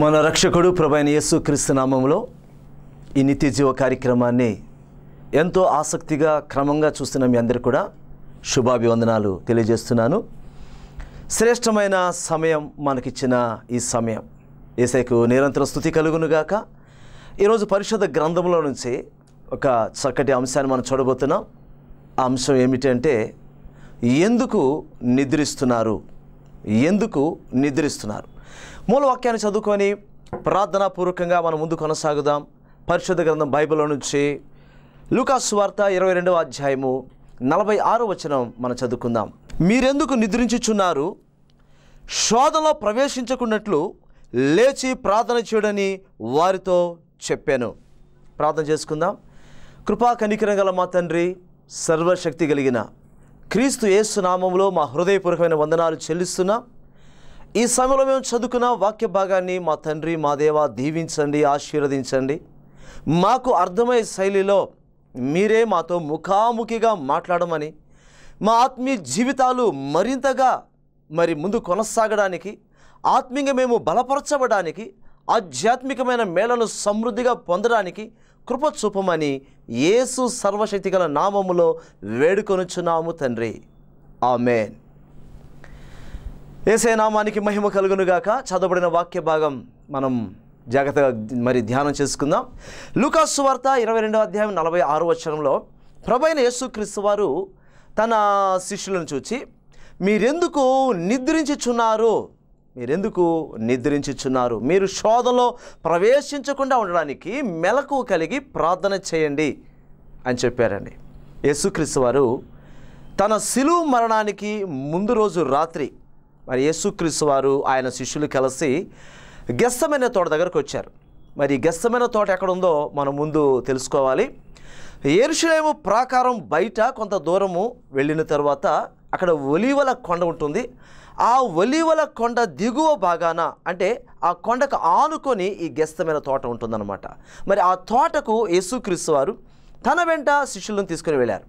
మన రక్షకుడు ప్రభైన యేసు క్రీస్తునామంలో ఈ నిత్య జీవ కార్యక్రమాన్ని ఎంతో ఆసక్తిగా క్రమంగా చూస్తున్న మీ అందరు కూడా శుభాభివందనాలు తెలియజేస్తున్నాను శ్రేష్టమైన సమయం మనకిచ్చిన ఈ సమయం ఏసైకు నిరంతర స్థుతి కలుగునుగాక ఈరోజు పరిషత్ గ్రంథంలో నుంచి ఒక చక్కటి అంశాన్ని మనం చూడబోతున్నాం ఆ అంశం ఏమిటంటే ఎందుకు నిద్రిస్తున్నారు ఎందుకు నిద్రిస్తున్నారు మూలవాక్యాన్ని చదువుకొని ప్రార్థనాపూర్వకంగా మనం ముందు కొనసాగుదాం పరిశుద్ధ గ్రంథం బైబిల్లో నుంచి లూకాసు వార్త ఇరవై రెండవ అధ్యాయము నలభై ఆరు వచనం మనం చదువుకుందాం మీరెందుకు నిద్రించుచున్నారు శోధలో ప్రవేశించకున్నట్లు లేచి ప్రార్థన చేయడని వారితో చెప్పాను ప్రార్థన చేసుకుందాం కృపా కనికరం గల మా తండ్రి సర్వశక్తి కలిగిన క్రీస్తు యేసు నామంలో మా హృదయపూర్వకమైన వందనాలు చెల్లిస్తున్నాం ఈ సమయంలో మేము చదువుకున్న వాక్య భాగాన్ని మా తండ్రి మా దేవ దీవించండి ఆశీర్వదించండి మాకు అర్థమయ్యే శైలిలో మీరే మాతో ముఖాముఖిగా మాట్లాడమని మా ఆత్మీయ జీవితాలు మరింతగా మరి ముందు కొనసాగడానికి ఆత్మీయంగా మేము బలపరచబడానికి ఆధ్యాత్మికమైన మేళను సమృద్ధిగా పొందడానికి కృప చూపమని సర్వశక్తి సర్వశక్తిగల నామములో వేడుకొనుచున్నాము తండ్రి ఆమెన్ ఏసేనామానికి మహిమ కలుగునుగాక చదవబడిన వాక్య భాగం మనం జాగ్రత్తగా మరి ధ్యానం చేసుకుందాం లూకాసు వార్త ఇరవై రెండవ అధ్యాయం నలభై ఆరు వచ్చరంలో ప్రభైన యేసుక్రీస్తు వారు తన శిష్యులను చూచి మీరెందుకు నిద్రించుచున్నారు మీరెందుకు నిద్రించుచున్నారు మీరు శోధలో ప్రవేశించకుండా ఉండడానికి మెలకు కలిగి ప్రార్థన చేయండి అని చెప్పారండి యేసుక్రీస్తు వారు తన శిలువు మరణానికి ముందు రోజు రాత్రి మరి యేసుక్రీస్తు వారు ఆయన శిష్యులు కలిసి గెస్సమైన తోట దగ్గరకు వచ్చారు మరి గెస్సమైన తోట ఎక్కడుందో మనం ముందు తెలుసుకోవాలి ఏరుషులేము ప్రాకారం బయట కొంత దూరము వెళ్ళిన తర్వాత అక్కడ ఒలీవల కొండ ఉంటుంది ఆ ఒలీవల కొండ దిగువ భాగాన అంటే ఆ కొండకు ఆనుకొని ఈ గెస్తమైన తోట ఉంటుందన్నమాట మరి ఆ తోటకు యేసుక్రీస్తు వారు తన వెంట శిష్యులను తీసుకుని వెళ్ళారు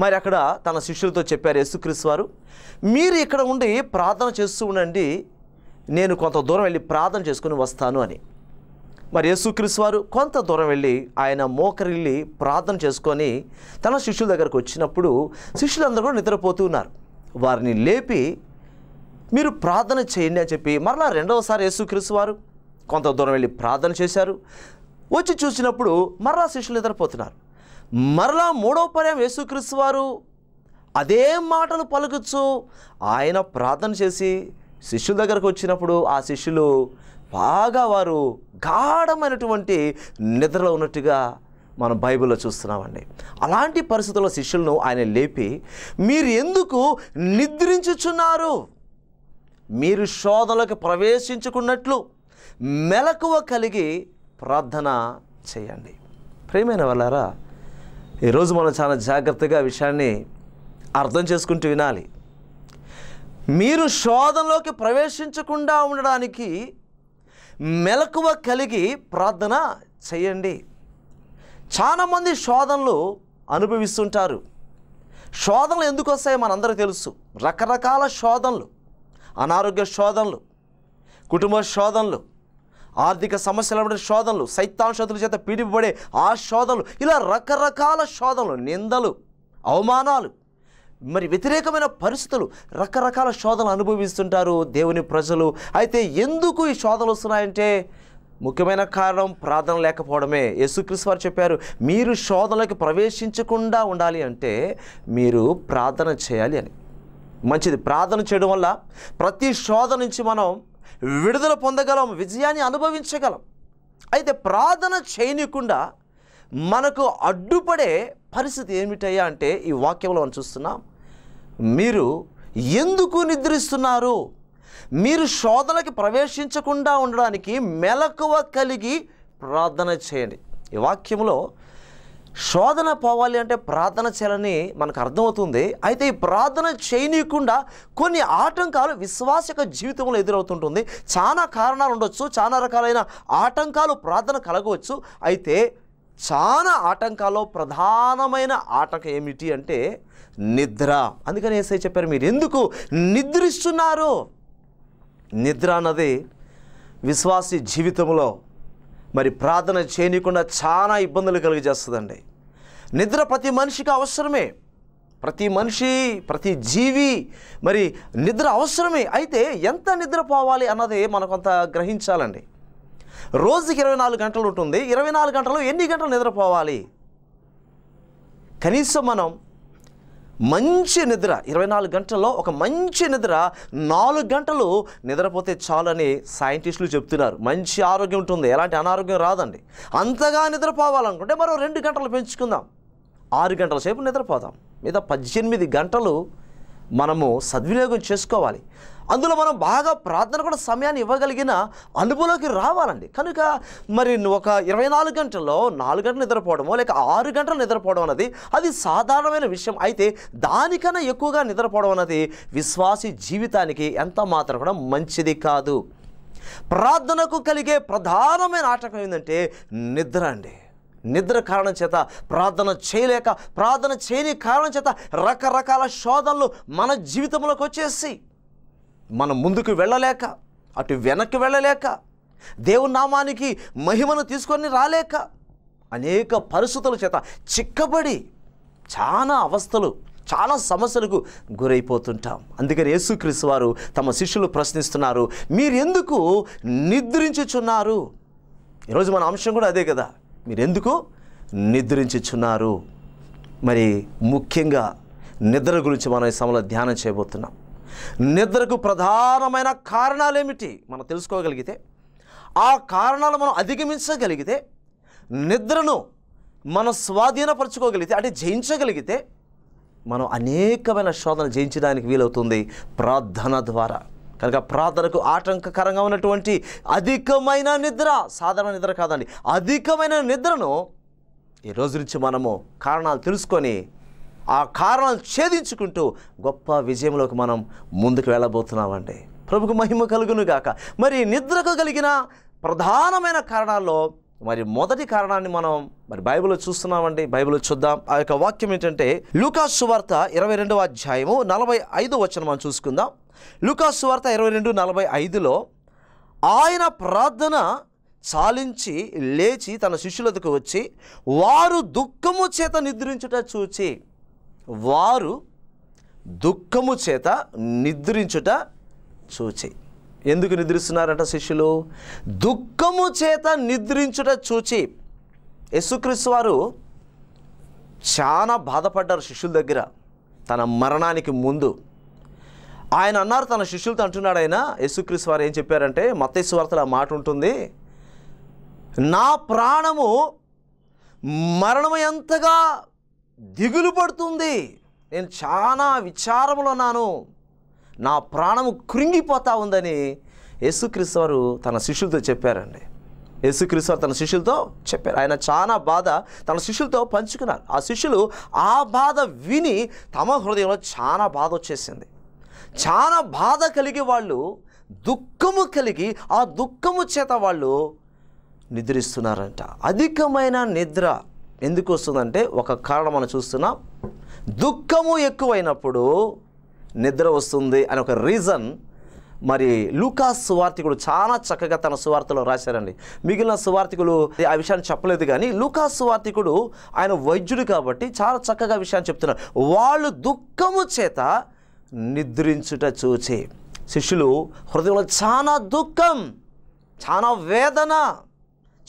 మరి అక్కడ తన శిష్యులతో చెప్పారు యేసుక్రీస్ వారు మీరు ఇక్కడ ఉండి ప్రార్థన చేస్తూ ఉండండి నేను కొంత దూరం వెళ్ళి ప్రార్థన చేసుకుని వస్తాను అని మరి యేసుక్రీస్ వారు కొంత దూరం వెళ్ళి ఆయన మోకరిల్లి ప్రార్థన చేసుకొని తన శిష్యుల దగ్గరకు వచ్చినప్పుడు శిష్యులందరూ కూడా నిద్రపోతూ ఉన్నారు వారిని లేపి మీరు ప్రార్థన చేయండి అని చెప్పి మరలా రెండవసారి యేసుక్రీస్ వారు కొంత దూరం వెళ్ళి ప్రార్థన చేశారు వచ్చి చూసినప్పుడు మరలా శిష్యులు నిద్రపోతున్నారు మరలా మూడో పర్యం యేసుక్రీస్తు వారు అదే మాటలు పలుకుచ్చు ఆయన ప్రార్థన చేసి శిష్యుల దగ్గరకు వచ్చినప్పుడు ఆ శిష్యులు బాగా వారు గాఢమైనటువంటి నిద్రలో ఉన్నట్టుగా మనం బైబిల్లో చూస్తున్నామండి అలాంటి పరిస్థితుల్లో శిష్యులను ఆయన లేపి మీరు ఎందుకు నిద్రించుచున్నారు మీరు శోధలకు ప్రవేశించుకున్నట్లు మెలకువ కలిగి ప్రార్థన చేయండి ప్రేమైన వాళ్ళారా ఈరోజు మనం చాలా జాగ్రత్తగా విషయాన్ని అర్థం చేసుకుంటూ వినాలి మీరు శోధనలోకి ప్రవేశించకుండా ఉండడానికి మెలకువ కలిగి ప్రార్థన చేయండి చాలామంది శోధనలు అనుభవిస్తుంటారు శోధనలు ఎందుకు వస్తాయో మనందరూ తెలుసు రకరకాల శోధనలు అనారోగ్య శోధనలు కుటుంబ శోధనలు ఆర్థిక సమస్యల శోధనలు సైతాంశతుల చేత పీడిపబడే ఆ శోధనలు ఇలా రకరకాల శోధనలు నిందలు అవమానాలు మరి వ్యతిరేకమైన పరిస్థితులు రకరకాల శోధనలు అనుభవిస్తుంటారు దేవుని ప్రజలు అయితే ఎందుకు ఈ శోధనలు వస్తున్నాయంటే ముఖ్యమైన కారణం ప్రార్థన లేకపోవడమే యేసుక్రీస్తు వారు చెప్పారు మీరు శోధనలోకి ప్రవేశించకుండా ఉండాలి అంటే మీరు ప్రార్థన చేయాలి అని మంచిది ప్రార్థన చేయడం వల్ల ప్రతి శోధన నుంచి మనం విడుదల పొందగలం విజయాన్ని అనుభవించగలం అయితే ప్రార్థన చేయనీయకుండా మనకు అడ్డుపడే పరిస్థితి ఏమిటయ్యా అంటే ఈ వాక్యంలో మనం చూస్తున్నాం మీరు ఎందుకు నిద్రిస్తున్నారు మీరు శోధనకి ప్రవేశించకుండా ఉండడానికి మెలకువ కలిగి ప్రార్థన చేయండి ఈ వాక్యంలో శోధన పోవాలి అంటే ప్రార్థన చేయాలని మనకు అర్థమవుతుంది అయితే ఈ ప్రార్థన చేయనీయకుండా కొన్ని ఆటంకాలు విశ్వాసక జీవితంలో ఎదురవుతుంటుంది చాలా కారణాలు ఉండొచ్చు చాలా రకాలైన ఆటంకాలు ప్రార్థన కలగవచ్చు అయితే చాలా ఆటంకాల్లో ప్రధానమైన ఆటంకం ఏమిటి అంటే నిద్ర అందుకని ఏసై చెప్పారు మీరు ఎందుకు నిద్రిస్తున్నారు నిద్ర అన్నది విశ్వాసి జీవితంలో మరి ప్రార్థన చేయనికుండా చాలా ఇబ్బందులు కలిగజేస్తుందండి నిద్ర ప్రతి మనిషికి అవసరమే ప్రతి మనిషి ప్రతి జీవి మరి నిద్ర అవసరమే అయితే ఎంత నిద్రపోవాలి అన్నది మనకంత గ్రహించాలండి రోజుకి ఇరవై నాలుగు గంటలు ఉంటుంది ఇరవై నాలుగు గంటలు ఎన్ని గంటలు నిద్రపోవాలి కనీసం మనం మంచి నిద్ర ఇరవై నాలుగు గంటల్లో ఒక మంచి నిద్ర నాలుగు గంటలు నిద్రపోతే చాలని సైంటిస్టులు చెప్తున్నారు మంచి ఆరోగ్యం ఉంటుంది ఎలాంటి అనారోగ్యం రాదండి అంతగా నిద్రపోవాలనుకుంటే మరో రెండు గంటలు పెంచుకుందాం ఆరు గంటల సేపు నిద్రపోదాం మిగతా పద్దెనిమిది గంటలు మనము సద్వినియోగం చేసుకోవాలి అందులో మనం బాగా ప్రార్థన కూడా సమయాన్ని ఇవ్వగలిగిన అనుభవంలోకి రావాలండి కనుక మరి ఒక ఇరవై నాలుగు గంటల్లో నాలుగు గంటలు నిద్రపోవడమో లేక ఆరు గంటలు నిద్రపోవడం అన్నది అది సాధారణమైన విషయం అయితే దానికన్నా ఎక్కువగా నిద్రపోవడం అన్నది విశ్వాసి జీవితానికి ఎంత మాత్రం కూడా మంచిది కాదు ప్రార్థనకు కలిగే ప్రధానమైన ఆటకం ఏంటంటే నిద్ర అండి నిద్ర కారణం చేత ప్రార్థన చేయలేక ప్రార్థన చేయని కారణం చేత రకరకాల శోధనలు మన జీవితంలోకి వచ్చేసి మనం ముందుకు వెళ్ళలేక అటు వెనక్కి వెళ్ళలేక దేవుని నామానికి మహిమను తీసుకొని రాలేక అనేక పరిస్థితుల చేత చిక్కబడి చాలా అవస్థలు చాలా సమస్యలకు గురైపోతుంటాం అందుకని యేసుక్రీస్తు వారు తమ శిష్యులు ప్రశ్నిస్తున్నారు మీరెందుకు నిద్రించుచున్నారు ఈరోజు మన అంశం కూడా అదే కదా మీరెందుకు నిద్రించుచున్నారు మరి ముఖ్యంగా నిద్ర గురించి మనం ఈ సమయంలో ధ్యానం చేయబోతున్నాం నిద్రకు ప్రధానమైన కారణాలేమిటి మనం తెలుసుకోగలిగితే ఆ కారణాలు మనం అధిగమించగలిగితే నిద్రను మనం స్వాధీనపరచుకోగలిగితే అంటే జయించగలిగితే మనం అనేకమైన శోధన జయించడానికి వీలవుతుంది ప్రార్థన ద్వారా కనుక ప్రార్థనకు ఆటంకకరంగా ఉన్నటువంటి అధికమైన నిద్ర సాధారణ నిద్ర కాదండి అధికమైన నిద్రను ఈ రోజు నుంచి మనము కారణాలు తెలుసుకొని ఆ కారణాలు ఛేదించుకుంటూ గొప్ప విజయంలోకి మనం ముందుకు వెళ్ళబోతున్నామండి ప్రభుకు మహిమ కలుగును గాక మరి నిద్రకు కలిగిన ప్రధానమైన కారణాల్లో మరి మొదటి కారణాన్ని మనం మరి బైబిల్లో చూస్తున్నామండి బైబిల్లో చూద్దాం ఆ యొక్క వాక్యం ఏంటంటే లూకాస్ సువార్త ఇరవై రెండవ అధ్యాయము నలభై ఐదు వచ్చిన మనం చూసుకుందాం లూకాస్ సువార్త ఇరవై రెండు నలభై ఐదులో ఆయన ప్రార్థన చాలించి లేచి తన శిష్యులకు వచ్చి వారు దుఃఖము చేత నిద్రించుట చూచి వారు దుఃఖము చేత నిద్రించుట చూచి ఎందుకు నిద్రిస్తున్నారట శిష్యులు దుఃఖము చేత నిద్రించుట చూచి యశుక్రీస్తు వారు చాలా బాధపడ్డారు శిష్యుల దగ్గర తన మరణానికి ముందు ఆయన అన్నారు తన శిష్యులతో అంటున్నాడు ఆయన యేసుక్రీస్తు వారు ఏం చెప్పారంటే మతేసు వార్తలు ఆ మాట ఉంటుంది నా ప్రాణము మరణము ఎంతగా దిగులు పడుతుంది నేను చాలా విచారములో ఉన్నాను నా ప్రాణము కృంగిపోతా ఉందని యేసుక్రీస్తు వారు తన శిష్యులతో చెప్పారండి యేసుక్రీస్తు వారు తన శిష్యులతో చెప్పారు ఆయన చాలా బాధ తన శిష్యులతో పంచుకున్నారు ఆ శిష్యులు ఆ బాధ విని తమ హృదయంలో చాలా బాధ వచ్చేసింది చాలా బాధ కలిగి వాళ్ళు దుఃఖము కలిగి ఆ దుఃఖము చేత వాళ్ళు నిద్రిస్తున్నారంట అధికమైన నిద్ర ఎందుకు వస్తుందంటే ఒక కారణం మనం చూస్తున్నాం దుఃఖము ఎక్కువైనప్పుడు నిద్ర వస్తుంది అని ఒక రీజన్ మరి లూకా సువార్థికుడు చాలా చక్కగా తన సువార్తలో రాశారండి మిగిలిన సువార్థికులు ఆ విషయాన్ని చెప్పలేదు కానీ లూకా సువార్థికుడు ఆయన వైద్యుడు కాబట్టి చాలా చక్కగా విషయాన్ని చెప్తున్నారు వాళ్ళు దుఃఖము చేత నిద్రించుట చూచి శిష్యులు హృదయంలో చాలా దుఃఖం చాలా వేదన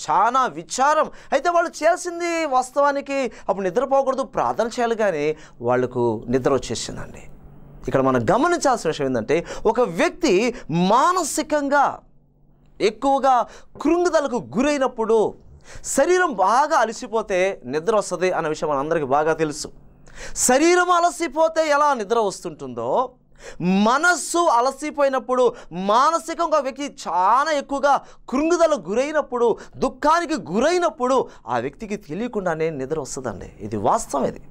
చాలా విచారం అయితే వాళ్ళు చేసింది వాస్తవానికి అప్పుడు నిద్రపోకూడదు ప్రార్థన చేయాలి కానీ వాళ్లకు నిద్ర వచ్చేసిందండి ఇక్కడ మనం గమనించాల్సిన విషయం ఏంటంటే ఒక వ్యక్తి మానసికంగా ఎక్కువగా కృంగుదలకు గురైనప్పుడు శరీరం బాగా అలసిపోతే నిద్ర వస్తుంది అనే విషయం మనందరికీ బాగా తెలుసు శరీరం అలసిపోతే ఎలా నిద్ర వస్తుంటుందో మనస్సు అలసిపోయినప్పుడు మానసికంగా వ్యక్తి చాలా ఎక్కువగా కృంగుదల గురైనప్పుడు దుఃఖానికి గురైనప్పుడు ఆ వ్యక్తికి తెలియకుండానే నిద్ర వస్తుందండి ఇది వాస్తవం ఇది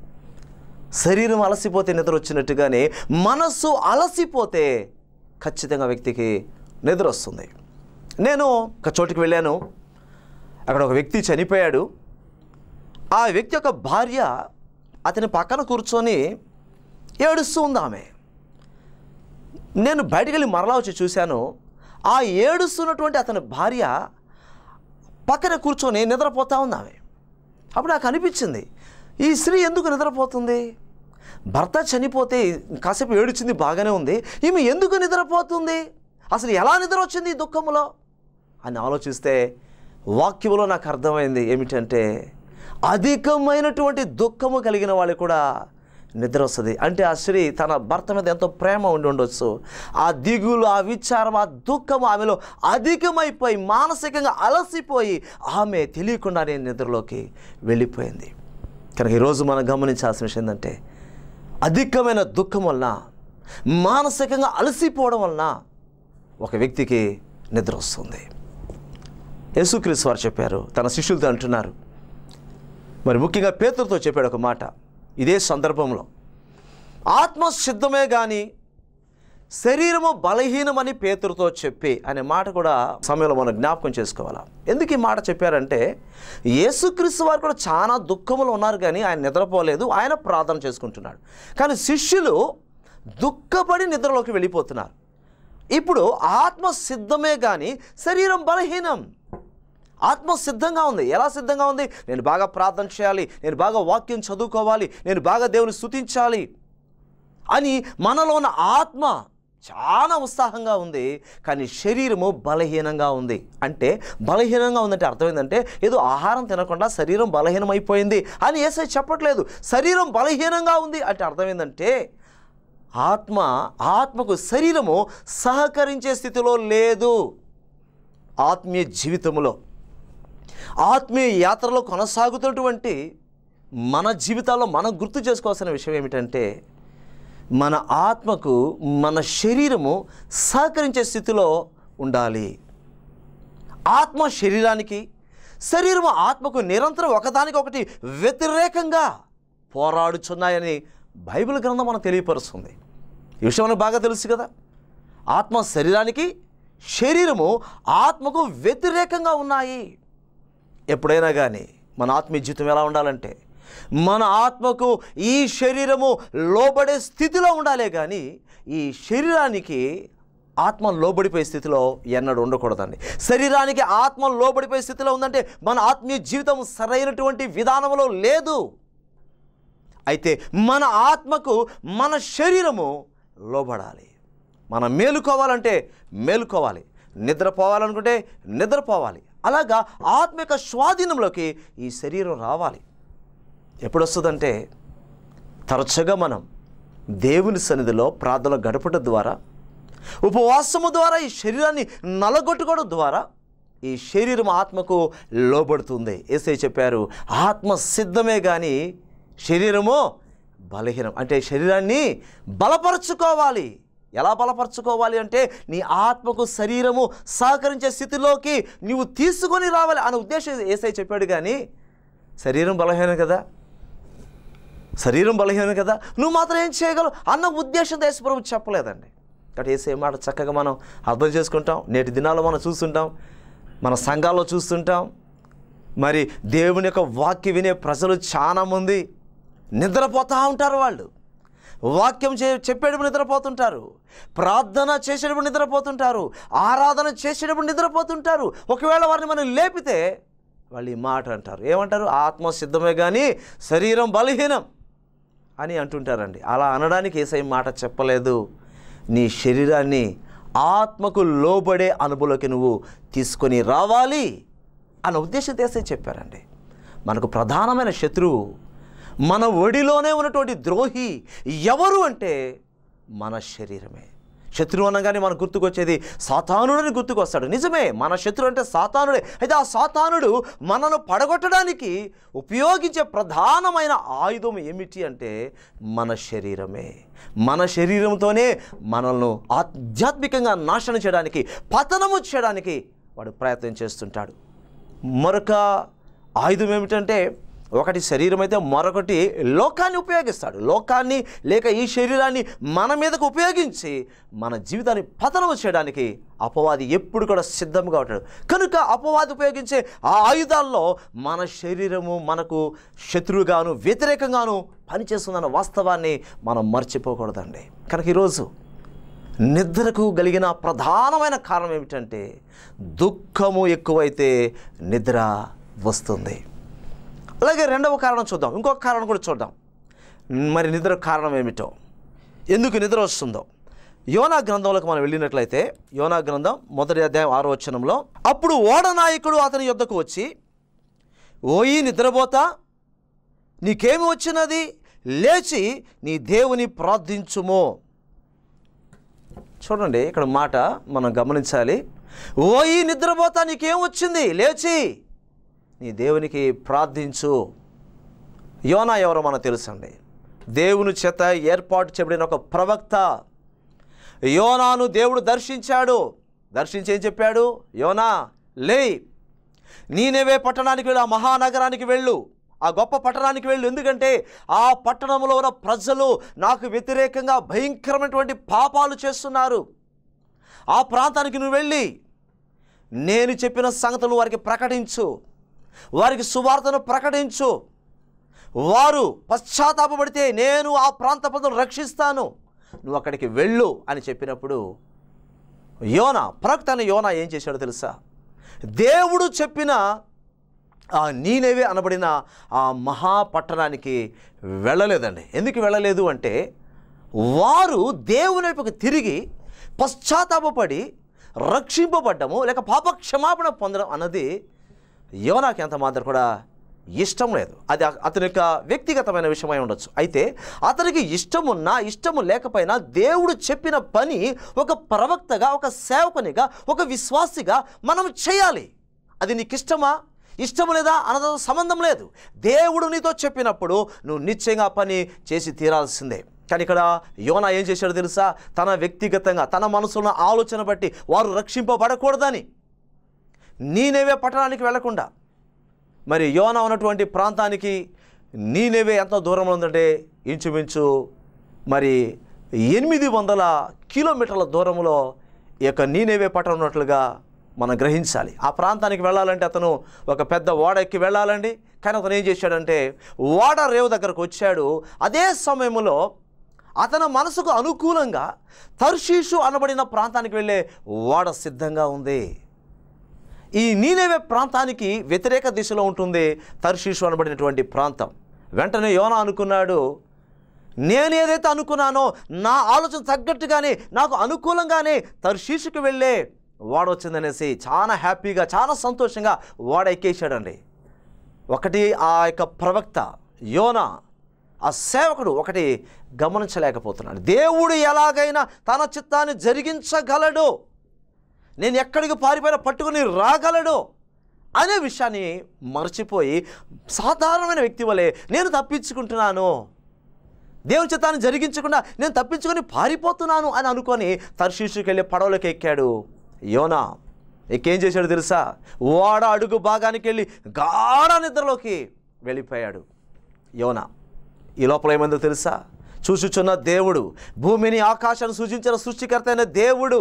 శరీరం అలసిపోతే నిద్ర వచ్చినట్టుగానే మనస్సు అలసిపోతే ఖచ్చితంగా వ్యక్తికి నిద్ర వస్తుంది నేను ఒక చోటుకి వెళ్ళాను అక్కడ ఒక వ్యక్తి చనిపోయాడు ఆ వ్యక్తి యొక్క భార్య అతని పక్కన కూర్చొని ఏడుస్తూ ఉంది ఆమె నేను బయటికి వెళ్ళి మరలా వచ్చి చూశాను ఆ ఏడుస్తున్నటువంటి అతని భార్య పక్కన కూర్చొని నిద్రపోతూ ఆమె అప్పుడు నాకు అనిపించింది ఈ స్త్రీ ఎందుకు నిద్రపోతుంది భర్త చనిపోతే కాసేపు ఏడుచింది బాగానే ఉంది ఈమె ఎందుకు నిద్రపోతుంది అసలు ఎలా నిద్ర వచ్చింది ఈ దుఃఖంలో అని ఆలోచిస్తే వాక్యంలో నాకు అర్థమైంది ఏమిటంటే అధికమైనటువంటి దుఃఖము కలిగిన వాళ్ళు కూడా నిద్ర వస్తుంది అంటే ఆ స్త్రీ తన భర్త మీద ఎంతో ప్రేమ ఉండి ఉండొచ్చు ఆ దిగులు ఆ విచారం ఆ దుఃఖం ఆమెలో అధికమైపోయి మానసికంగా అలసిపోయి ఆమె తెలియకుండానే నిద్రలోకి వెళ్ళిపోయింది కనుక ఈరోజు మనం గమనించాల్సిన విషయం ఏంటంటే అధికమైన దుఃఖం వలన మానసికంగా అలసిపోవడం వలన ఒక వ్యక్తికి నిద్ర వస్తుంది యేసుక్రీస్ వారు చెప్పారు తన శిష్యులతో అంటున్నారు మరి ముఖ్యంగా పేతులతో చెప్పాడు ఒక మాట ఇదే సందర్భంలో ఆత్మ సిద్ధమే కానీ శరీరము బలహీనమని పేతురుతో చెప్పి అనే మాట కూడా సమయంలో మనం జ్ఞాపకం చేసుకోవాలా ఎందుకు ఈ మాట చెప్పారంటే యేసుక్రీస్తు వారు కూడా చాలా దుఃఖములు ఉన్నారు కానీ ఆయన నిద్రపోలేదు ఆయన ప్రార్థన చేసుకుంటున్నాడు కానీ శిష్యులు దుఃఖపడి నిద్రలోకి వెళ్ళిపోతున్నారు ఇప్పుడు ఆత్మ సిద్ధమే కానీ శరీరం బలహీనం ఆత్మ సిద్ధంగా ఉంది ఎలా సిద్ధంగా ఉంది నేను బాగా ప్రార్థన చేయాలి నేను బాగా వాక్యం చదువుకోవాలి నేను బాగా దేవుని స్థుతించాలి అని మనలో ఉన్న ఆత్మ చాలా ఉత్సాహంగా ఉంది కానీ శరీరము బలహీనంగా ఉంది అంటే బలహీనంగా ఉందంటే అర్థమైందంటే ఏదో ఆహారం తినకుండా శరీరం బలహీనమైపోయింది అని ఏసై చెప్పట్లేదు శరీరం బలహీనంగా ఉంది అంటే అర్థమైందంటే ఆత్మ ఆత్మకు శరీరము సహకరించే స్థితిలో లేదు ఆత్మీయ జీవితంలో ఆత్మీయ యాత్రలో కొనసాగుతున్నటువంటి మన జీవితాల్లో మనం గుర్తు చేసుకోవాల్సిన విషయం ఏమిటంటే మన ఆత్మకు మన శరీరము సహకరించే స్థితిలో ఉండాలి ఆత్మ శరీరానికి శరీరము ఆత్మకు నిరంతరం ఒకదానికొకటి వ్యతిరేకంగా పోరాడుచున్నాయని బైబిల్ గ్రంథం మనం తెలియపరుస్తుంది ఈ విషయం మనకు బాగా తెలుసు కదా ఆత్మ శరీరానికి శరీరము ఆత్మకు వ్యతిరేకంగా ఉన్నాయి ఎప్పుడైనా కానీ మన ఆత్మీయ జీవితం ఎలా ఉండాలంటే మన ఆత్మకు ఈ శరీరము లోబడే స్థితిలో ఉండాలి కానీ ఈ శరీరానికి ఆత్మ లోబడిపోయే స్థితిలో ఎన్నడూ ఉండకూడదండి శరీరానికి ఆత్మ లోబడిపోయే స్థితిలో ఉందంటే మన ఆత్మీయ జీవితం సరైనటువంటి విధానంలో లేదు అయితే మన ఆత్మకు మన శరీరము లోబడాలి మనం మేలుకోవాలంటే మేలుకోవాలి నిద్రపోవాలనుకుంటే నిద్రపోవాలి అలాగా ఆత్మిక స్వాధీనంలోకి ఈ శరీరం రావాలి ఎప్పుడు వస్తుందంటే తరచుగా మనం దేవుని సన్నిధిలో ప్రార్థన గడపడం ద్వారా ఉపవాసము ద్వారా ఈ శరీరాన్ని నలగొట్టుకోవడం ద్వారా ఈ శరీరం ఆత్మకు లోబడుతుంది ఏసై చెప్పారు ఆత్మ సిద్ధమే కానీ శరీరము బలహీనం అంటే శరీరాన్ని బలపరుచుకోవాలి ఎలా బలపరచుకోవాలి అంటే నీ ఆత్మకు శరీరము సహకరించే స్థితిలోకి నువ్వు తీసుకొని రావాలి అనే ఉద్దేశం ఏసై చెప్పాడు కానీ శరీరం బలహీనం కదా శరీరం బలహీనం కదా నువ్వు మాత్రం ఏం చేయగలవు అన్న ఉద్దేశంతో యేసుప్రభు చెప్పలేదండి కాబట్టి ఏసే మాట చక్కగా మనం అర్థం చేసుకుంటాం నేటి దినాల్లో మనం చూస్తుంటాం మన సంఘాల్లో చూస్తుంటాం మరి దేవుని యొక్క వాక్య వినే ప్రజలు చాలామంది నిద్రపోతూ ఉంటారు వాళ్ళు వాక్యం చే చెప్పేటప్పుడు నిద్రపోతుంటారు ప్రార్థన చేసేటప్పుడు నిద్రపోతుంటారు ఆరాధన చేసేటప్పుడు నిద్రపోతుంటారు ఒకవేళ వారిని మనం లేపితే వాళ్ళు ఈ మాట అంటారు ఏమంటారు ఆత్మ సిద్ధమే కానీ శరీరం బలహీనం అని అంటుంటారండి అలా అనడానికి ఏసై మాట చెప్పలేదు నీ శరీరాన్ని ఆత్మకు లోబడే అనుభవంలోకి నువ్వు తీసుకొని రావాలి అన్న ఉద్దేశం చేసే చెప్పారండి మనకు ప్రధానమైన శత్రువు మన ఒడిలోనే ఉన్నటువంటి ద్రోహి ఎవరు అంటే మన శరీరమే శత్రువు అనగానే మనకు గుర్తుకొచ్చేది సాతానుడని గుర్తుకొస్తాడు నిజమే మన శత్రువు అంటే సాతానుడే అయితే ఆ సాతానుడు మనను పడగొట్టడానికి ఉపయోగించే ప్రధానమైన ఆయుధం ఏమిటి అంటే మన శరీరమే మన శరీరంతోనే మనల్ని ఆధ్యాత్మికంగా నాశనం చేయడానికి పతనము చేయడానికి వాడు ప్రయత్నం చేస్తుంటాడు మరొక ఆయుధం ఏమిటంటే ఒకటి శరీరం అయితే మరొకటి లోకాన్ని ఉపయోగిస్తాడు లోకాన్ని లేక ఈ శరీరాన్ని మన మీదకు ఉపయోగించి మన జీవితాన్ని పతనం చేయడానికి అపవాది ఎప్పుడు కూడా సిద్ధంగా ఉంటాడు కనుక అపవాది ఉపయోగించే ఆ ఆయుధాల్లో మన శరీరము మనకు శత్రువుగాను వ్యతిరేకంగాను పనిచేస్తుందన్న వాస్తవాన్ని మనం మర్చిపోకూడదండి కనుక ఈరోజు నిద్రకు కలిగిన ప్రధానమైన కారణం ఏమిటంటే దుఃఖము ఎక్కువైతే నిద్ర వస్తుంది అలాగే రెండవ కారణం చూద్దాం ఇంకొక కారణం కూడా చూద్దాం మరి నిద్ర కారణం ఏమిటో ఎందుకు నిద్ర వస్తుందో యోనా గ్రంథంలోకి మనం వెళ్ళినట్లయితే యోనా గ్రంథం మొదటి అధ్యాయం ఆరో వచనంలో అప్పుడు ఓడ నాయకుడు అతని యుద్ధకు వచ్చి ఓయి నిద్రపోతా నీకేమి వచ్చినది లేచి నీ దేవుని ప్రార్థించుము చూడండి ఇక్కడ మాట మనం గమనించాలి ఓయి నిద్రపోతా నీకేం వచ్చింది లేచి నీ దేవునికి ప్రార్థించు యోనా ఎవరో మనకు తెలుసండి దేవుని చేత ఏర్పాటు చేయబడిన ఒక ప్రవక్త యోనాను దేవుడు దర్శించాడు దర్శించి ఏం చెప్పాడు యోనా లే నేనేవే పట్టణానికి వెళ్ళు ఆ మహానగరానికి వెళ్ళు ఆ గొప్ప పట్టణానికి వెళ్ళు ఎందుకంటే ఆ పట్టణంలో ఉన్న ప్రజలు నాకు వ్యతిరేకంగా భయంకరమైనటువంటి పాపాలు చేస్తున్నారు ఆ ప్రాంతానికి నువ్వు వెళ్ళి నేను చెప్పిన సంగతులు వారికి ప్రకటించు వారికి సువార్తను ప్రకటించు వారు పశ్చాత్తాపడితే నేను ఆ ప్రాంత ప్రజలను రక్షిస్తాను నువ్వు అక్కడికి వెళ్ళు అని చెప్పినప్పుడు యోన ప్రవక్త యోన ఏం చేశాడో తెలుసా దేవుడు చెప్పిన ఆ నీనేవే అనబడిన ఆ మహాపట్టణానికి వెళ్ళలేదండి ఎందుకు వెళ్ళలేదు అంటే వారు దేవుని వైపుకి తిరిగి పశ్చాత్తాపడి రక్షింపబడ్డము లేక పాప క్షమాపణ పొందడం అన్నది యోనాకి ఎంత మాత్రం కూడా ఇష్టం లేదు అది అతని యొక్క వ్యక్తిగతమైన విషయమై ఉండొచ్చు అయితే అతనికి ఇష్టమున్నా ఇష్టము లేకపోయినా దేవుడు చెప్పిన పని ఒక ప్రవక్తగా ఒక సేవకునిగా ఒక విశ్వాసిగా మనం చేయాలి అది నీకు ఇష్టమా ఇష్టము లేదా అన్నదో సంబంధం లేదు దేవుడు నీతో చెప్పినప్పుడు నువ్వు నిశ్చయంగా పని చేసి తీరాల్సిందే కానీ ఇక్కడ యోనా ఏం చేశాడో తెలుసా తన వ్యక్తిగతంగా తన మనసులో ఆలోచన బట్టి వారు రక్షింపబడకూడదని నేనేవే పట్టణానికి వెళ్లకుండా మరి యోన ఉన్నటువంటి ప్రాంతానికి నేనేవే ఎంత దూరంలో ఉందంటే ఇంచుమించు మరి ఎనిమిది వందల కిలోమీటర్ల దూరంలో ఈ యొక్క పట్టణం ఉన్నట్లుగా మనం గ్రహించాలి ఆ ప్రాంతానికి వెళ్ళాలంటే అతను ఒక పెద్ద ఓడ ఎక్కి వెళ్ళాలండి కానీ అతను ఏం చేశాడంటే ఓడ రేవు దగ్గరకు వచ్చాడు అదే సమయంలో అతని మనసుకు అనుకూలంగా తర్షీషు అనబడిన ప్రాంతానికి వెళ్ళే ఓడ సిద్ధంగా ఉంది ఈ నీనేవే ప్రాంతానికి వ్యతిరేక దిశలో ఉంటుంది తర్షీషు అనబడినటువంటి ప్రాంతం వెంటనే యోన అనుకున్నాడు నేను ఏదైతే అనుకున్నానో నా ఆలోచన తగ్గట్టుగానే నాకు అనుకూలంగానే తర్షీషుకు వెళ్ళే వాడొచ్చిందనేసి చాలా హ్యాపీగా చాలా సంతోషంగా వాడ ఎక్కేసాడండి ఒకటి ఆ యొక్క ప్రవక్త యోన ఆ సేవకుడు ఒకటి గమనించలేకపోతున్నాడు దేవుడు ఎలాగైనా తన చిత్తాన్ని జరిగించగలడు నేను ఎక్కడికి పారిపోయినా పట్టుకుని రాగలడు అనే విషయాన్ని మర్చిపోయి సాధారణమైన వ్యక్తి వలె నేను తప్పించుకుంటున్నాను దేవుని చిత్తాన్ని జరిగించకుండా నేను తప్పించుకొని పారిపోతున్నాను అని అనుకొని తర్శీషుకి వెళ్ళి పడవలోకి ఎక్కాడు యోనా ఎక్కేం చేశాడు తెలుసా ఓడ అడుగు భాగానికి వెళ్ళి గాఢ నిద్రలోకి వెళ్ళిపోయాడు యోనా ఈ లోపల ఏమైందో తెలుసా చూసుచున్న దేవుడు భూమిని ఆకాశాన్ని సూచించిన సృష్టికర్త అయిన దేవుడు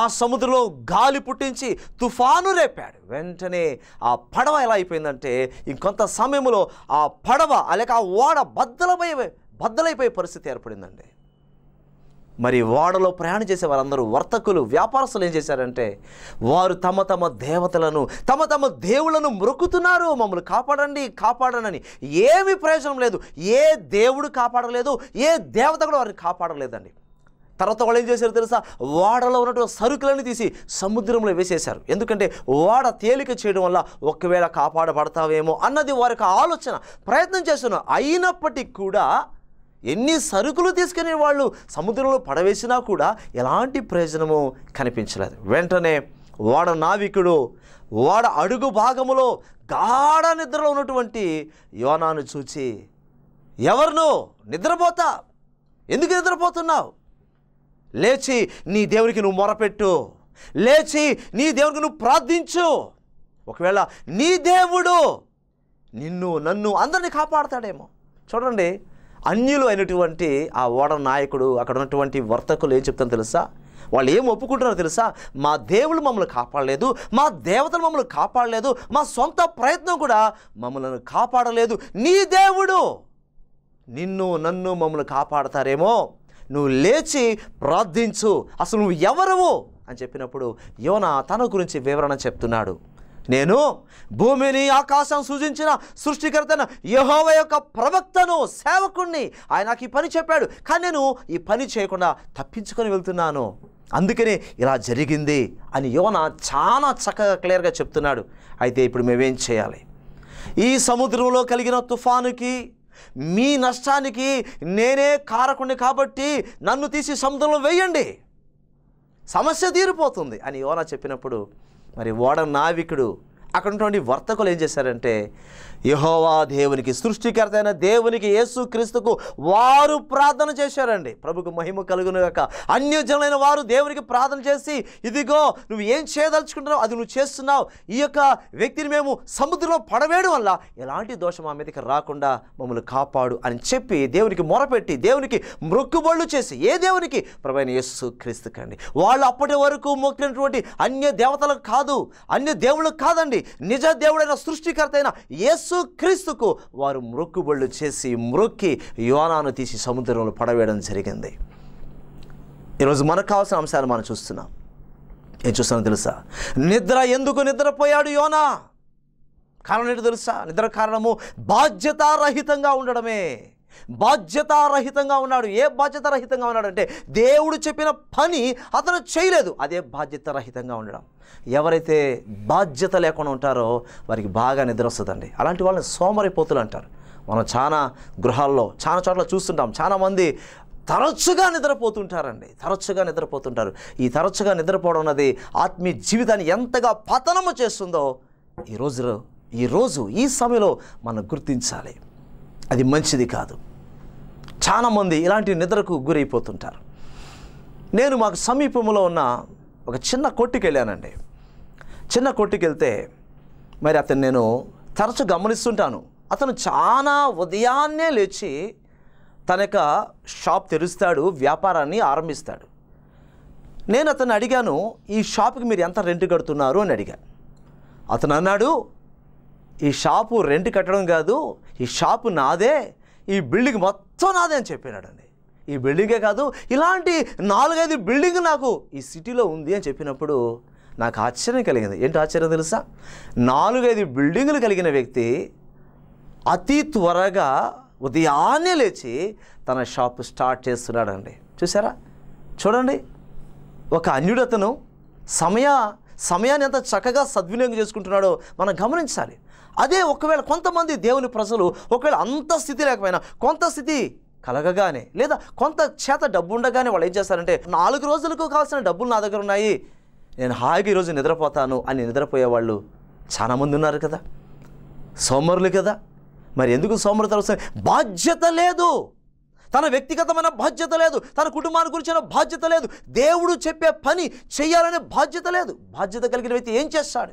ఆ సముద్రంలో గాలి పుట్టించి తుఫాను రేపాడు వెంటనే ఆ పడవ ఎలా అయిపోయిందంటే ఇంకొంత సమయంలో ఆ పడవ లేక ఆ ఓడ బద్దలపై బద్దలైపోయే పరిస్థితి ఏర్పడిందండి మరి ఓడలో ప్రయాణం చేసే వారందరూ వర్తకులు వ్యాపారస్తులు ఏం చేశారంటే వారు తమ తమ దేవతలను తమ తమ దేవుళ్ళను మొరుకుతున్నారు మమ్మల్ని కాపాడండి కాపాడనని ఏమి ప్రయోజనం లేదు ఏ దేవుడు కాపాడలేదు ఏ దేవత కూడా వారిని కాపాడలేదండి తర్వాత వాళ్ళు ఏం చేశారు తెలుసా వాడలో ఉన్నటువంటి సరుకులని తీసి సముద్రంలో వేసేశారు ఎందుకంటే వాడ తేలిక చేయడం వల్ల ఒకవేళ కాపాడబడతావేమో అన్నది వారి ఆలోచన ప్రయత్నం చేస్తున్నాం అయినప్పటికీ కూడా ఎన్ని సరుకులు తీసుకునే వాళ్ళు సముద్రంలో పడవేసినా కూడా ఎలాంటి ప్రయోజనము కనిపించలేదు వెంటనే వాడ నావికుడు వాడ అడుగు భాగములో గాఢ నిద్రలో ఉన్నటువంటి యోనాను చూచి ఎవరు నిద్రపోతా ఎందుకు నిద్రపోతున్నావు లేచి నీ దేవునికి నువ్వు మొరపెట్టు లేచి నీ దేవునికి నువ్వు ప్రార్థించు ఒకవేళ నీ దేవుడు నిన్ను నన్ను అందరినీ కాపాడతాడేమో చూడండి అన్యులు అయినటువంటి ఆ ఓడ నాయకుడు అక్కడ ఉన్నటువంటి వర్తకులు ఏం చెప్తాను తెలుసా వాళ్ళు ఏం ఒప్పుకుంటున్నారో తెలుసా మా దేవుడు మమ్మల్ని కాపాడలేదు మా దేవతలు మమ్మల్ని కాపాడలేదు మా సొంత ప్రయత్నం కూడా మమ్మల్ని కాపాడలేదు నీ దేవుడు నిన్ను నన్ను మమ్మల్ని కాపాడతారేమో నువ్వు లేచి ప్రార్థించు అసలు నువ్వు ఎవరువు అని చెప్పినప్పుడు యోన తన గురించి వివరణ చెప్తున్నాడు నేను భూమిని ఆకాశం సూచించిన సృష్టికర్తన యహోవ యొక్క ప్రవక్తను సేవకుణ్ణి ఆయన నాకు ఈ పని చెప్పాడు కానీ నేను ఈ పని చేయకుండా తప్పించుకొని వెళ్తున్నాను అందుకనే ఇలా జరిగింది అని యోన చాలా చక్కగా క్లియర్గా చెప్తున్నాడు అయితే ఇప్పుడు మేమేం చేయాలి ఈ సముద్రంలో కలిగిన తుఫానుకి మీ నష్టానికి నేనే కారకుణ్ణి కాబట్టి నన్ను తీసి సముద్రంలో వేయండి సమస్య తీరిపోతుంది అని యోనా చెప్పినప్పుడు మరి ఓడ నావికుడు అక్కడ ఉన్నటువంటి వర్తకులు ఏం చేశారంటే యహోవా దేవునికి సృష్టికర్తైన దేవునికి యేసు క్రీస్తుకు వారు ప్రార్థన చేశారండి ప్రభుకు మహిమ గాక అన్యజనులైన వారు దేవునికి ప్రార్థన చేసి ఇదిగో నువ్వు ఏం చేయదలుచుకుంటున్నావు అది నువ్వు చేస్తున్నావు ఈ యొక్క వ్యక్తిని మేము సముద్రంలో పడవేయడం వల్ల ఎలాంటి దోషం ఆ మీదకి రాకుండా మమ్మల్ని కాపాడు అని చెప్పి దేవునికి మొరపెట్టి దేవునికి మృక్కుబళ్ళు చేసి ఏ దేవునికి ప్రభుత్వ యేసు కండి వాళ్ళు అప్పటి వరకు మొక్కినటువంటి అన్య దేవతలకు కాదు అన్య దేవుళ్ళకు కాదండి నిజ దేవుడైన సృష్టికర్త అయిన యేసు యేసు క్రీస్తుకు వారు మృక్కుబళ్ళు చేసి మృక్కి యోనాను తీసి సముద్రంలో పడవేయడం జరిగింది ఈరోజు మనకు కావాల్సిన అంశాలు మనం చూస్తున్నాం ఏం చూస్తానో తెలుసా నిద్ర ఎందుకు నిద్రపోయాడు యోనా కారణం ఏంటో తెలుసా నిద్ర కారణము బాధ్యతారహితంగా ఉండడమే బాధ్యతారహితంగా ఉన్నాడు ఏ బాధ్యతారహితంగా ఉన్నాడు అంటే దేవుడు చెప్పిన పని అతను చేయలేదు అదే బాధ్యతారహితంగా ఉండడం ఎవరైతే బాధ్యత లేకుండా ఉంటారో వారికి బాగా నిద్ర వస్తుందండి అలాంటి వాళ్ళని సోమరిపోతులు అంటారు మనం చాలా గృహాల్లో చాలా చోట్ల చూస్తుంటాం చాలామంది తరచుగా నిద్రపోతుంటారండి తరచుగా నిద్రపోతుంటారు ఈ తరచుగా నిద్రపోవడం అన్నది ఆత్మీయ జీవితాన్ని ఎంతగా పతనము చేస్తుందో ఈరోజు ఈరోజు ఈ సమయంలో మనం గుర్తించాలి అది మంచిది కాదు చాలామంది ఇలాంటి నిద్రకు గురైపోతుంటారు నేను మాకు సమీపంలో ఉన్న ఒక చిన్న కొట్టుకు వెళ్ళానండి చిన్న కొట్టుకు వెళ్తే మరి అతను నేను తరచు గమనిస్తుంటాను అతను చాలా ఉదయాన్నే లేచి తన యొక్క షాప్ తెరుస్తాడు వ్యాపారాన్ని ఆరంభిస్తాడు నేను అతను అడిగాను ఈ షాప్కి మీరు ఎంత రెంట్ కడుతున్నారు అని అడిగాను అతను అన్నాడు ఈ షాపు రెంట్ కట్టడం కాదు ఈ షాపు నాదే ఈ బిల్డింగ్ మొత్తం నాదే అని చెప్పినాడండి ఈ బిల్డింగే కాదు ఇలాంటి నాలుగైదు బిల్డింగ్ నాకు ఈ సిటీలో ఉంది అని చెప్పినప్పుడు నాకు ఆశ్చర్యం కలిగింది ఏంటి ఆశ్చర్యం తెలుసా నాలుగైదు బిల్డింగులు కలిగిన వ్యక్తి అతి త్వరగా ఉదయాన్నే లేచి తన షాప్ స్టార్ట్ చేస్తున్నాడండి చూసారా చూడండి ఒక అన్యుడతను సమయ సమయాన్ని ఎంత చక్కగా సద్వినియోగం చేసుకుంటున్నాడో మనం గమనించాలి అదే ఒకవేళ కొంతమంది దేవుని ప్రజలు ఒకవేళ అంత స్థితి లేకపోయినా కొంత స్థితి కలగగానే లేదా కొంత చేత డబ్బు ఉండగానే వాళ్ళు ఏం చేస్తారంటే నాలుగు రోజులకు కావాల్సిన డబ్బులు నా దగ్గర ఉన్నాయి నేను హాయిగా ఈరోజు నిద్రపోతాను అని నిద్రపోయే వాళ్ళు చాలామంది ఉన్నారు కదా సోమరులు కదా మరి ఎందుకు సోమరు వస్తుంది బాధ్యత లేదు తన వ్యక్తిగతమైన బాధ్యత లేదు తన కుటుంబాన్ని గురించిన బాధ్యత లేదు దేవుడు చెప్పే పని చేయాలనే బాధ్యత లేదు బాధ్యత కలిగిన వ్యక్తి ఏం చేస్తాడు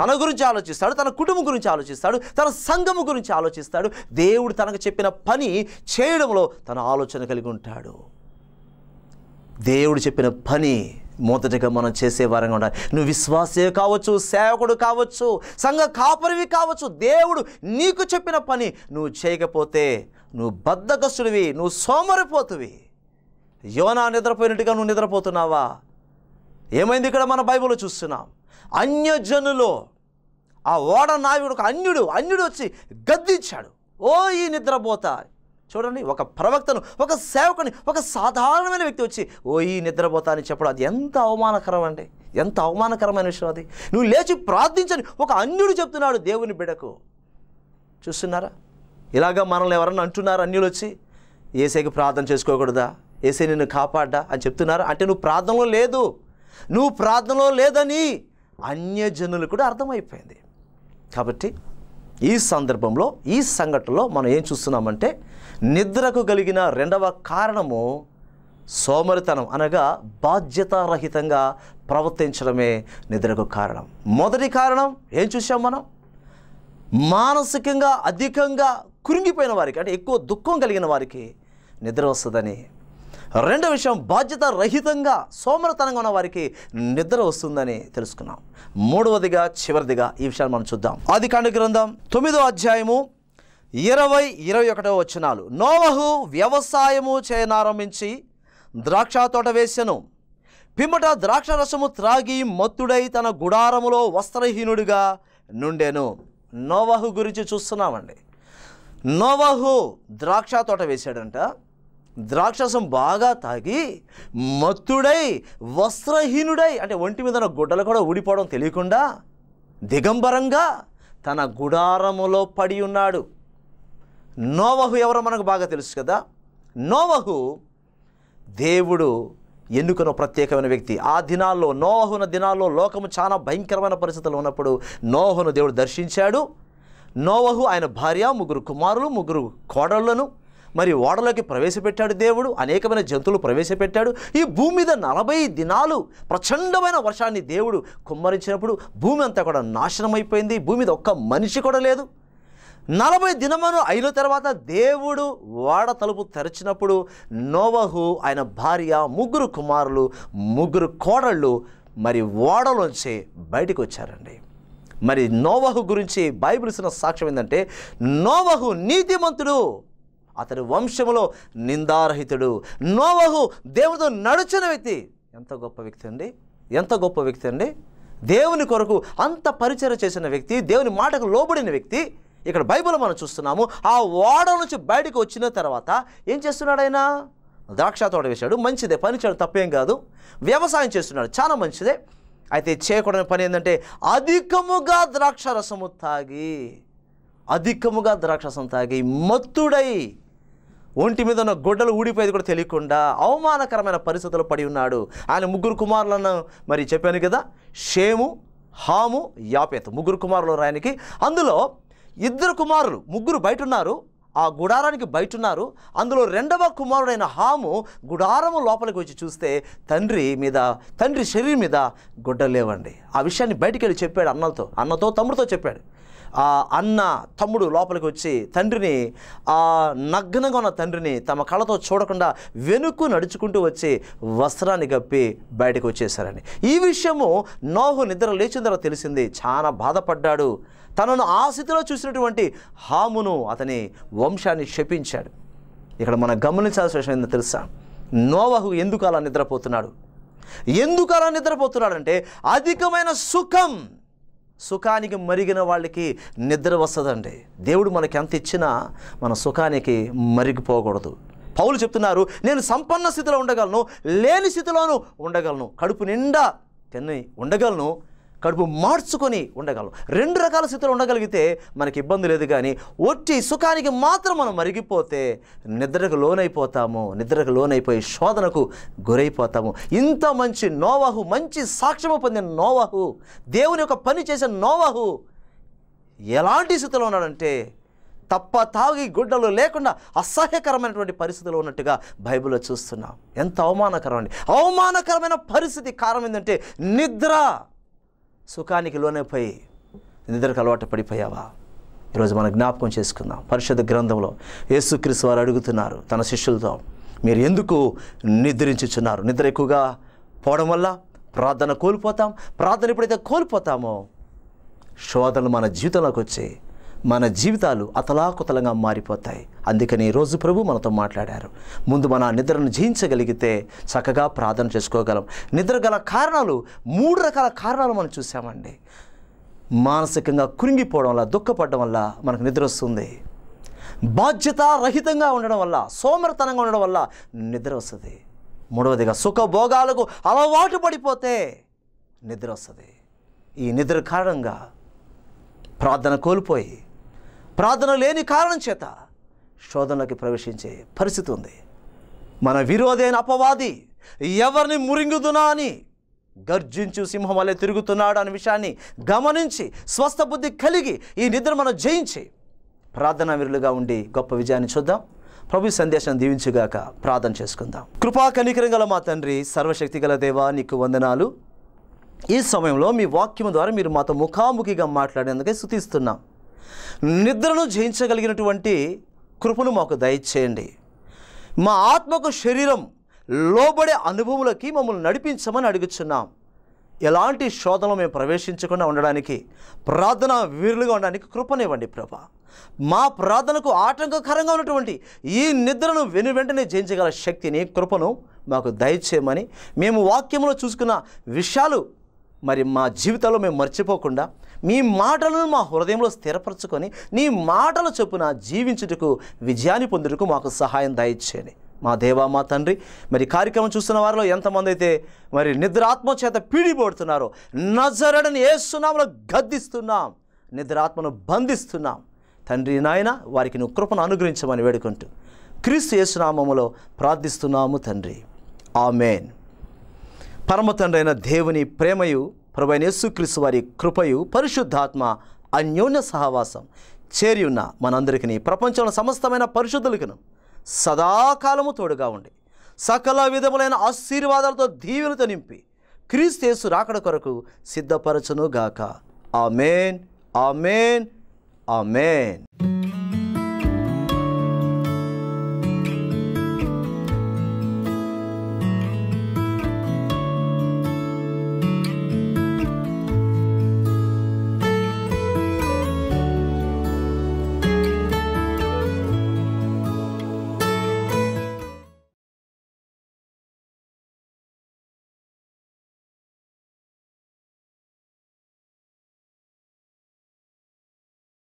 తన గురించి ఆలోచిస్తాడు తన కుటుంబం గురించి ఆలోచిస్తాడు తన సంఘం గురించి ఆలోచిస్తాడు దేవుడు తనకు చెప్పిన పని చేయడంలో తన ఆలోచన కలిగి ఉంటాడు దేవుడు చెప్పిన పని మొదటిగా మనం చేసేవారంగా ఉండాలి నువ్వు విశ్వాసే కావచ్చు సేవకుడు కావచ్చు సంఘ కాపరివి కావచ్చు దేవుడు నీకు చెప్పిన పని నువ్వు చేయకపోతే నువ్వు బద్దకస్తుడివి నువ్వు సోమరిపోతువి యోనా నిద్రపోయినట్టుగా నువ్వు నిద్రపోతున్నావా ఏమైంది ఇక్కడ మన బైబిల్లో చూస్తున్నాం అన్యజనులో ఆ ఓడ నావిడు ఒక అన్యుడు అన్యుడు వచ్చి గద్దించాడు ఓ ఈ నిద్రపోత చూడండి ఒక ప్రవక్తను ఒక సేవకుని ఒక సాధారణమైన వ్యక్తి వచ్చి ఓ ఈ నిద్రపోతా అని చెప్పడం అది ఎంత అవమానకరం అండి ఎంత అవమానకరమైన విషయం అది నువ్వు లేచి ప్రార్థించని ఒక అన్యుడు చెప్తున్నాడు దేవుని బిడకు చూస్తున్నారా ఇలాగ మనల్ని ఎవరన్నా అంటున్నారు అన్యులు వచ్చి ఏసైకి ప్రార్థన చేసుకోకూడదా ఏసై నిన్ను కాపాడ్డా అని చెప్తున్నారా అంటే నువ్వు ప్రార్థనలో లేదు నువ్వు ప్రార్థనలో లేదని అన్యజనులు కూడా అర్థమైపోయింది కాబట్టి ఈ సందర్భంలో ఈ సంఘటనలో మనం ఏం చూస్తున్నామంటే నిద్రకు కలిగిన రెండవ కారణము సోమరితనం అనగా బాధ్యతారహితంగా ప్రవర్తించడమే నిద్రకు కారణం మొదటి కారణం ఏం చూసాం మనం మానసికంగా అధికంగా కురింగిపోయిన వారికి అంటే ఎక్కువ దుఃఖం కలిగిన వారికి నిద్ర వస్తుందని రెండవ విషయం బాధ్యత రహితంగా సోమరతనంగా ఉన్న వారికి నిద్ర వస్తుందని తెలుసుకున్నాం మూడవదిగా చివరిదిగా ఈ విషయాన్ని మనం చూద్దాం ఆది కాండ గ్రంథం తొమ్మిదో అధ్యాయము ఇరవై ఇరవై ఒకటో వచ్చినాలు నోవహు వ్యవసాయము చేయనారంభించి ద్రాక్ష తోట వేసెను పిమ్మట ద్రాక్ష రసము త్రాగి మత్తుడై తన గుడారములో వస్త్రహీనుడిగా నుండెను నోవహు గురించి చూస్తున్నామండి నోవహు ద్రాక్ష తోట వేశాడంట ద్రాక్షసం బాగా తాగి మత్తుడై వస్త్రహీనుడై అంటే ఒంటి మీద గుడ్డలు కూడా ఊడిపోవడం తెలియకుండా దిగంబరంగా తన గుడారములో పడి ఉన్నాడు నోవహు ఎవరో మనకు బాగా తెలుసు కదా నోవహు దేవుడు ఎన్నుకున్న ప్రత్యేకమైన వ్యక్తి ఆ దినాల్లో నోహున దినాల్లో లోకము చాలా భయంకరమైన పరిస్థితులు ఉన్నప్పుడు నోహును దేవుడు దర్శించాడు నోవహు ఆయన భార్య ముగ్గురు కుమారులు ముగ్గురు కోడళ్లను మరి ఓడలోకి ప్రవేశపెట్టాడు దేవుడు అనేకమైన జంతువులు ప్రవేశపెట్టాడు ఈ భూమి మీద నలభై దినాలు ప్రచండమైన వర్షాన్ని దేవుడు కుమ్మరించినప్పుడు భూమి అంతా కూడా నాశనం అయిపోయింది భూమి మీద ఒక్క మనిషి కూడా లేదు నలభై దినమును అయిన తర్వాత దేవుడు వాడ తలుపు తెరిచినప్పుడు నోవహు ఆయన భార్య ముగ్గురు కుమారులు ముగ్గురు కోడళ్ళు మరి ఓడలోంచి బయటకు వచ్చారండి మరి నోవహు గురించి బైబిల్ ఉన్న సాక్ష్యం ఏంటంటే నోవహు నీతిమంతుడు అతని వంశములో నిందారహితుడు నోవహు దేవుడు నడుచిన వ్యక్తి ఎంత గొప్ప వ్యక్తి అండి ఎంత గొప్ప వ్యక్తి అండి దేవుని కొరకు అంత పరిచయం చేసిన వ్యక్తి దేవుని మాటకు లోబడిన వ్యక్తి ఇక్కడ బైబిల్ మనం చూస్తున్నాము ఆ ఓడ నుంచి బయటకు వచ్చిన తర్వాత ఏం చేస్తున్నాడు ఆయన ద్రాక్ష తోట వేశాడు మంచిదే పని చేయడం తప్పేం కాదు వ్యవసాయం చేస్తున్నాడు చాలా మంచిదే అయితే చేయకూడని పని ఏంటంటే అధికముగా ద్రాక్ష రసము తాగి అధికముగా ద్రాక్ష రసం తాగి మత్తుడై ఒంటి మీద ఉన్న గొడ్డలు ఊడిపోయేది కూడా తెలియకుండా అవమానకరమైన పరిస్థితులు పడి ఉన్నాడు ఆయన ముగ్గురు కుమారులను మరి చెప్పాను కదా షేము హాము యాపేత్ ముగ్గురు కుమారులు రాయనికి అందులో ఇద్దరు కుమారులు ముగ్గురు బయట ఉన్నారు ఆ గుడారానికి బయట ఉన్నారు అందులో రెండవ కుమారుడైన హాము గుడారము లోపలికి వచ్చి చూస్తే తండ్రి మీద తండ్రి శరీరం మీద లేవండి ఆ విషయాన్ని బయటికి వెళ్ళి చెప్పాడు అన్నలతో అన్నతో తమ్ముడితో చెప్పాడు ఆ అన్న తమ్ముడు లోపలికి వచ్చి తండ్రిని ఆ నగ్నంగా ఉన్న తండ్రిని తమ కళ్ళతో చూడకుండా వెనుక్కు నడుచుకుంటూ వచ్చి వస్త్రాన్ని కప్పి బయటకు వచ్చేశారని ఈ విషయము నోహు నిద్ర లేచిన తర్వాత తెలిసింది చాలా బాధపడ్డాడు తనను ఆ స్థితిలో చూసినటువంటి హామును అతని వంశాన్ని శపించాడు ఇక్కడ మనం గమనించాల్సిన విషయం ఏంటో తెలుసా నోవహు ఎందుకు అలా నిద్రపోతున్నాడు ఎందుకు అలా నిద్రపోతున్నాడంటే అధికమైన సుఖం సుఖానికి మరిగిన వాళ్ళకి నిద్ర వస్తుందండి దేవుడు మనకి ఎంత ఇచ్చినా మన సుఖానికి మరిగిపోకూడదు పౌలు చెప్తున్నారు నేను సంపన్న స్థితిలో ఉండగలను లేని స్థితిలోనూ ఉండగలను కడుపు నిండా తిన్న ఉండగలను కడుపు మార్చుకొని ఉండగలం రెండు రకాల స్థితిలో ఉండగలిగితే మనకి ఇబ్బంది లేదు కానీ ఒట్టి సుఖానికి మాత్రం మనం మరిగిపోతే నిద్రకు లోనైపోతాము నిద్రకు లోనైపోయి శోధనకు గురైపోతాము ఇంత మంచి నోవాహు మంచి సాక్ష్యము పొందిన నోవాహు దేవుని యొక్క పని చేసిన నోవాహు ఎలాంటి స్థితిలో ఉన్నాడంటే తప్ప తాగి గుడ్డలు లేకుండా అసహ్యకరమైనటువంటి పరిస్థితులు ఉన్నట్టుగా బైబిల్లో చూస్తున్నాం ఎంత అవమానకరం అండి అవమానకరమైన పరిస్థితి కారణం ఏంటంటే నిద్ర సుఖానికి లోనైపోయి నిద్రకు అలవాటు పడిపోయావా ఈరోజు మన జ్ఞాపకం చేసుకుందాం పరిషత్ గ్రంథంలో యేసుక్రీస్తు వారు అడుగుతున్నారు తన శిష్యులతో మీరు ఎందుకు నిద్రించుచున్నారు నిద్ర ఎక్కువగా పోవడం వల్ల ప్రార్థన కోల్పోతాం ప్రార్థన ఎప్పుడైతే కోల్పోతామో శోధనలు మన జీవితంలోకి వచ్చి మన జీవితాలు అతలాకుతలంగా మారిపోతాయి అందుకని ఈరోజు ప్రభు మనతో మాట్లాడారు ముందు మన నిద్రను జయించగలిగితే చక్కగా ప్రార్థన చేసుకోగలం నిద్ర గల కారణాలు మూడు రకాల కారణాలు మనం చూసామండి మానసికంగా కురింగిపోవడం వల్ల దుఃఖపడడం వల్ల మనకు నిద్ర వస్తుంది బాధ్యత రహితంగా ఉండడం వల్ల సోమరతనంగా ఉండడం వల్ల నిద్ర వస్తుంది మూడవదిగా సుఖభోగాలకు అలవాటు పడిపోతే నిద్ర వస్తుంది ఈ నిద్ర కారణంగా ప్రార్థన కోల్పోయి ప్రార్థన లేని కారణం చేత శోధనలోకి ప్రవేశించే పరిస్థితి ఉంది మన విరోధైన అపవాది ఎవరిని మురింగుదునా అని గర్జించు సింహం వల్లే తిరుగుతున్నాడు అనే విషయాన్ని గమనించి స్వస్థ బుద్ధి కలిగి ఈ నిద్ర మనం జయించి ప్రార్థనా విరులుగా ఉండి గొప్ప విజయాన్ని చూద్దాం ప్రభు సందేశం దీవించుగాక ప్రార్థన చేసుకుందాం కృపా కనికరం గల మా తండ్రి సర్వశక్తి గల దేవా నీకు వందనాలు ఈ సమయంలో మీ వాక్యం ద్వారా మీరు మాతో ముఖాముఖిగా మాట్లాడేందుకే సుతిస్తున్నాం నిద్రను జయించగలిగినటువంటి కృపను మాకు దయచేయండి మా ఆత్మకు శరీరం లోబడే అనుభవములకి మమ్మల్ని నడిపించమని అడుగుచున్నాం ఎలాంటి శోధనలు మేము ప్రవేశించకుండా ఉండడానికి ప్రార్థన వీరులుగా ఉండడానికి కృపనివ్వండి ప్రభా మా ప్రార్థనకు ఆటంకకరంగా ఉన్నటువంటి ఈ నిద్రను వెను వెంటనే జయించగల శక్తిని కృపను మాకు దయచేయమని మేము వాక్యంలో చూసుకున్న విషయాలు మరి మా జీవితంలో మేము మర్చిపోకుండా మీ మాటలను మా హృదయంలో స్థిరపరచుకొని నీ మాటలు చొప్పున జీవించుటకు విజయాన్ని పొందుటకు మాకు సహాయం దయచేయండి మా దేవా మా తండ్రి మరి కార్యక్రమం చూస్తున్న వారిలో ఎంతమంది అయితే మరి నిద్రాత్మ చేత పీడిపోడుతున్నారో నజరడని ఏసునామలో గద్దిస్తున్నాం నిద్రాత్మను బంధిస్తున్నాం తండ్రి నాయన వారికి నువ్వు కృపను అనుగ్రహించమని వేడుకుంటూ క్రీస్తు యేసునామములో ప్రార్థిస్తున్నాము తండ్రి ఆమెన్ పరమతండ్రైన దేవుని ప్రేమయు ప్రభైన యేసుక్రీస్తు వారి కృపయు పరిశుద్ధాత్మ అన్యోన్య సహవాసం చేరి ఉన్న మనందరికీ ప్రపంచంలో సమస్తమైన పరిశుద్ధులకును సదాకాలము తోడుగా ఉండి సకల విధములైన ఆశీర్వాదాలతో దీవులతో నింపి యేసు రాకడ కొరకు సిద్ధపరచునుగాక ఆమెన్ ఆమెన్ ఆమెన్